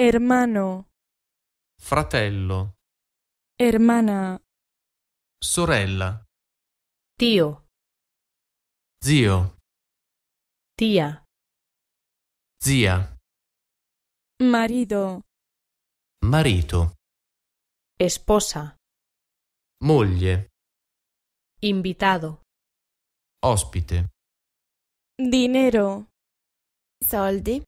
Hermano. Fratello. Hermana. Sorella. Tio. Zio. Tia. Zia. Marido. Marito. Esposa. Moglie. Invitado. Ospite. Dinero. Soldi.